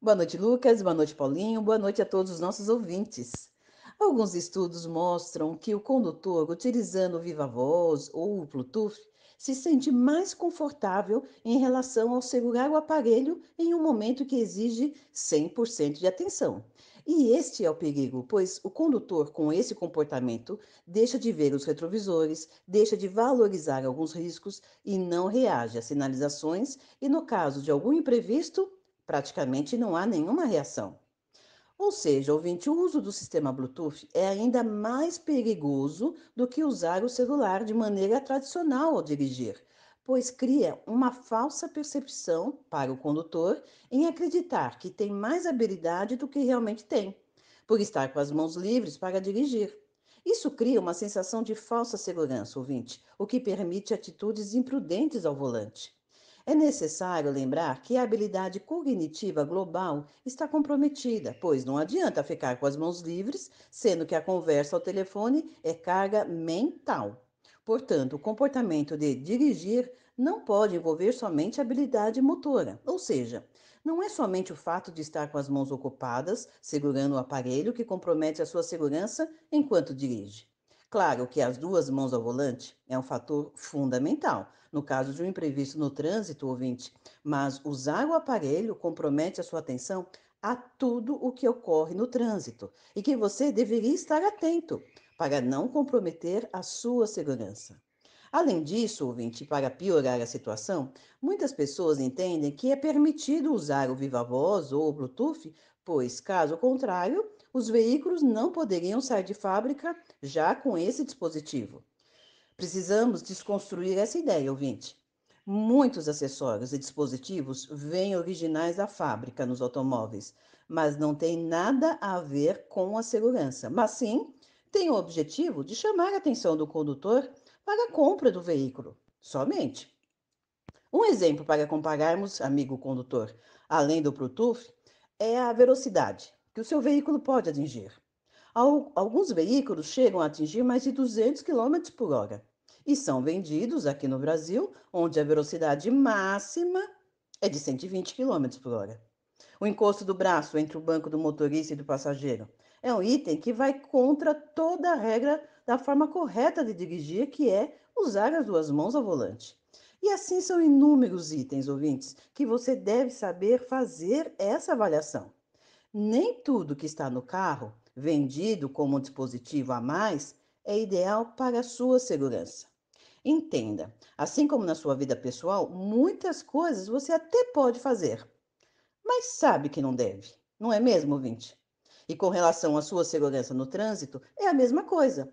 Boa noite, Lucas. Boa noite, Paulinho. Boa noite a todos os nossos ouvintes. Alguns estudos mostram que o condutor, utilizando o viva voz ou o Bluetooth, se sente mais confortável em relação ao segurar o aparelho em um momento que exige 100% de atenção. E este é o perigo, pois o condutor com esse comportamento deixa de ver os retrovisores, deixa de valorizar alguns riscos e não reage a sinalizações e, no caso de algum imprevisto, praticamente não há nenhuma reação. Ou seja, ouvinte, o uso do sistema Bluetooth é ainda mais perigoso do que usar o celular de maneira tradicional ao dirigir, pois cria uma falsa percepção para o condutor em acreditar que tem mais habilidade do que realmente tem, por estar com as mãos livres para dirigir. Isso cria uma sensação de falsa segurança, ouvinte, o que permite atitudes imprudentes ao volante. É necessário lembrar que a habilidade cognitiva global está comprometida, pois não adianta ficar com as mãos livres, sendo que a conversa ao telefone é carga mental. Portanto, o comportamento de dirigir não pode envolver somente habilidade motora, ou seja, não é somente o fato de estar com as mãos ocupadas, segurando o aparelho, que compromete a sua segurança enquanto dirige. Claro que as duas mãos ao volante é um fator fundamental no caso de um imprevisto no trânsito, ouvinte, mas usar o aparelho compromete a sua atenção a tudo o que ocorre no trânsito e que você deveria estar atento para não comprometer a sua segurança. Além disso, ouvinte, para piorar a situação, muitas pessoas entendem que é permitido usar o viva voz ou o Bluetooth pois, caso contrário, os veículos não poderiam sair de fábrica já com esse dispositivo. Precisamos desconstruir essa ideia, ouvinte. Muitos acessórios e dispositivos vêm originais da fábrica nos automóveis, mas não tem nada a ver com a segurança, mas sim tem o objetivo de chamar a atenção do condutor para a compra do veículo, somente. Um exemplo para compararmos, amigo condutor, além do Bluetooth, é a velocidade que o seu veículo pode atingir. Alguns veículos chegam a atingir mais de 200 km por hora e são vendidos aqui no Brasil, onde a velocidade máxima é de 120 km por hora. O encosto do braço entre o banco do motorista e do passageiro é um item que vai contra toda a regra da forma correta de dirigir, que é usar as duas mãos ao volante. E assim são inúmeros itens, ouvintes, que você deve saber fazer essa avaliação. Nem tudo que está no carro, vendido como um dispositivo a mais, é ideal para a sua segurança. Entenda, assim como na sua vida pessoal, muitas coisas você até pode fazer, mas sabe que não deve, não é mesmo, ouvinte? E com relação à sua segurança no trânsito, é a mesma coisa.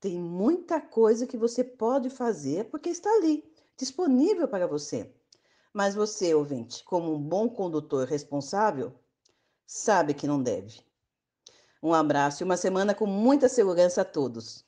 Tem muita coisa que você pode fazer porque está ali, disponível para você. Mas você, ouvinte, como um bom condutor responsável, sabe que não deve. Um abraço e uma semana com muita segurança a todos.